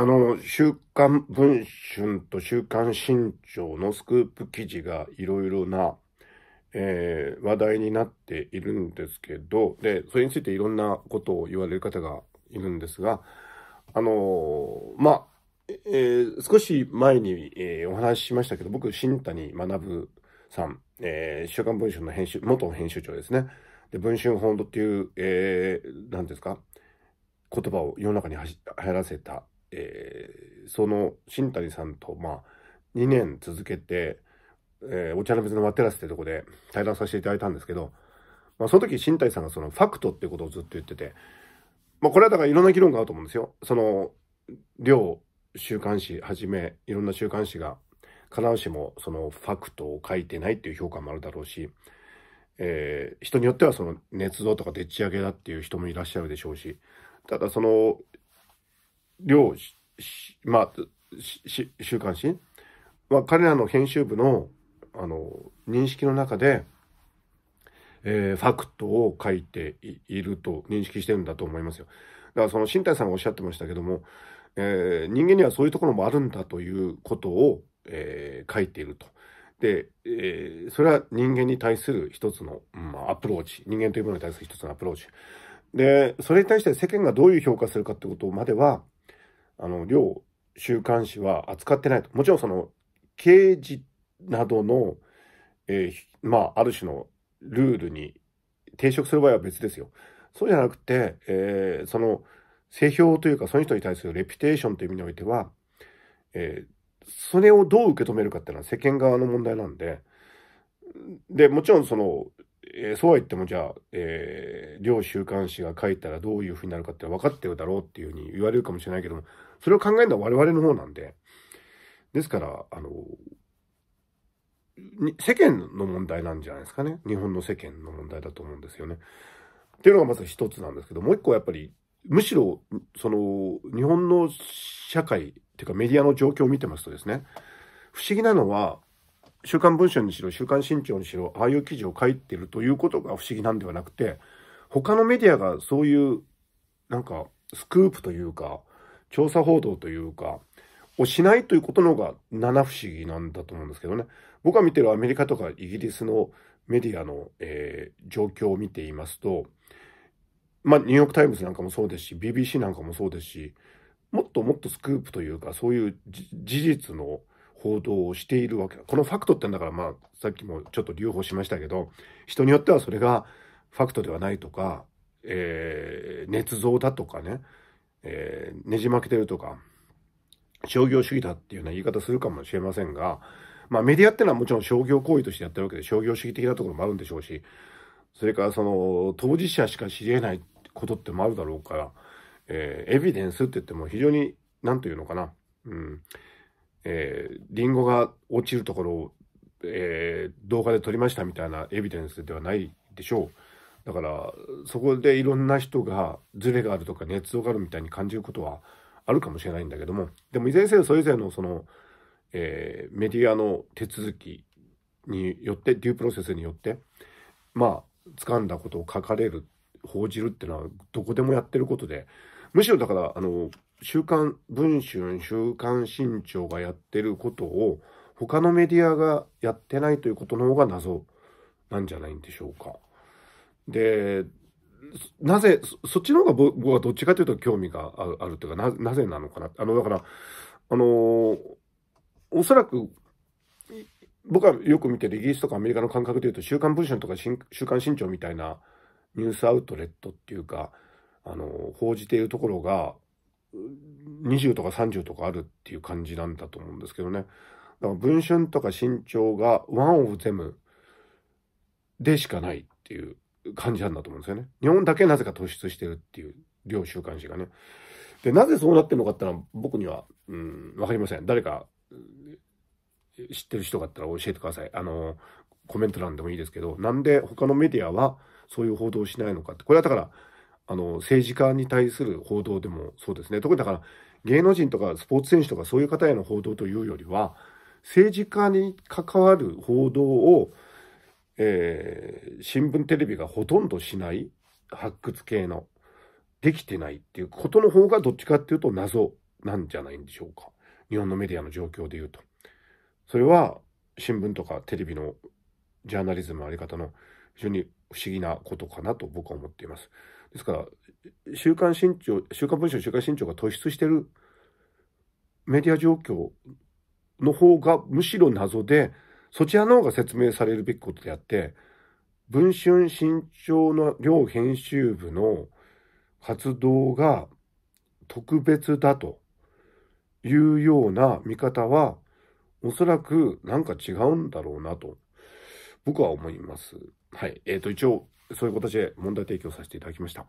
あの、週刊文春と週刊新潮のスクープ記事がいろいろな、えー、話題になっているんですけど、で、それについていろんなことを言われる方がいるんですが、あのー、まあ、えー、少し前に、えお話ししましたけど、僕、新谷学さん、え週刊文春の編集、元編集長ですね。で、文春本土っていう、えー、何ですか、言葉を世の中に流行らせたえー、その新谷さんと、まあ、2年続けて、えー、お茶の水のマテラスってとこで対談させていただいたんですけど、まあ、その時新谷さんがそのファクトってことをずっと言ってて、まあ、これはだからいろんな議論があると思うんですよ。その、両週刊誌はじめ、いろんな週刊誌が、必ずしもそのファクトを書いてないっていう評価もあるだろうし、えー、人によってはその捏造とかでっち上げだっていう人もいらっしゃるでしょうし、ただその両、まあ、週刊誌は彼らの編集部のあの認識の中で、えー、ファクトを書いていると認識してるんだと思いますよ。だからその新谷さんがおっしゃってましたけども、えー、人間にはそういうところもあるんだということを、えー、書いていると。で、えー、それは人間に対する一つの、まあ、アプローチ人間というものに対する一つのアプローチでそれに対して世間がどういう評価するかってことまではあの、両週刊誌は扱ってないと。もちろんその、刑事などの、えー、まあ、ある種のルールに抵触する場合は別ですよ。そうじゃなくて、えー、その、性評というか、その人に対するレピュテーションという意味においては、えー、それをどう受け止めるかっていうのは世間側の問題なんで、で、もちろんその、えー、そうは言ってもじゃあ、えー、両週刊誌が書いたらどういうふうになるかって分かってるだろうっていうふうに言われるかもしれないけども、それを考えるのは我々の方なんで。ですから、あの、世間の問題なんじゃないですかね。日本の世間の問題だと思うんですよね。っていうのがまず一つなんですけど、もう一個はやっぱり、むしろ、その、日本の社会、っていうかメディアの状況を見てますとですね、不思議なのは、週刊文春にしろ、週刊新潮にしろ、ああいう記事を書いてるということが不思議なんではなくて、他のメディアがそういう、なんか、スクープというか、調査報道というか、をしないということの方が七不思議なんだと思うんですけどね。僕が見てるアメリカとかイギリスのメディアの、えー、状況を見ていますと、まあ、ニューヨーク・タイムズなんかもそうですし、BBC なんかもそうですし、もっともっとスクープというか、そういう事実の報道をしているわけこのファクトってんだからまあさっきもちょっと留保しましたけど人によってはそれがファクトではないとか、えー、捏造だとかね、えー、ねじ曲げてるとか商業主義だっていうような言い方するかもしれませんが、まあ、メディアってのはもちろん商業行為としてやってるわけで商業主義的なところもあるんでしょうしそれからその当事者しか知り得ないことってもあるだろうから、えー、エビデンスって言っても非常に何というのかな、うん、えー、リンゴが落ちるところを、えー、動画で撮りましたみたいなエビデンスではないでしょう。だからそこでいろんな人がズレがあるとか熱動があるみたいに感じることはあるかもしれないんだけどもでもいずれにせよそれぞれのその、えー、メディアの手続きによってデュープロセスによってまあ掴んだことを書かれる報じるっていうのはどこでもやってることでむしろだからあの週刊文春、週刊新潮がやってることを、他のメディアがやってないということの方が謎なんじゃないんでしょうか。で、なぜ、そっちの方が僕はどっちかというと興味があるというかな、なぜなのかな。あの、だから、あのー、おそらく、僕はよく見てるイギリスとかアメリカの感覚で言うと、週刊文春とか週刊新潮みたいなニュースアウトレットっていうか、あのー、報じているところが、20とか30とかあるっていう感じなんだと思うんですけどね。だから文春とか身長がワンオブゼムでしかないっていう感じなんだと思うんですよね。日本だけなぜか突出してるっていう、両週刊誌がね。で、なぜそうなってるのかってのは僕には、うん、わかりません。誰か、知ってる人があったら教えてください。あの、コメント欄でもいいですけど、なんで他のメディアはそういう報道をしないのかって。これはだから、あの政治家に対する報道でもそうですね特にだから芸能人とかスポーツ選手とかそういう方への報道というよりは政治家に関わる報道を、えー、新聞テレビがほとんどしない発掘系のできてないっていうことの方がどっちかっていうと謎なんじゃないんでしょうか日本のメディアの状況でいうと。それは新聞とかテレビのジャーナリズムのあり方の非常に不思議なことかなと僕は思っています。ですから、週刊新潮、週刊文春、週刊新潮が突出してるメディア状況の方がむしろ謎で、そちらの方が説明されるべきことであって、文春新潮の両編集部の活動が特別だというような見方は、おそらくなんか違うんだろうなと、僕は思います。はい。えっ、ー、と、一応、そういう形で問題提供させていただきました。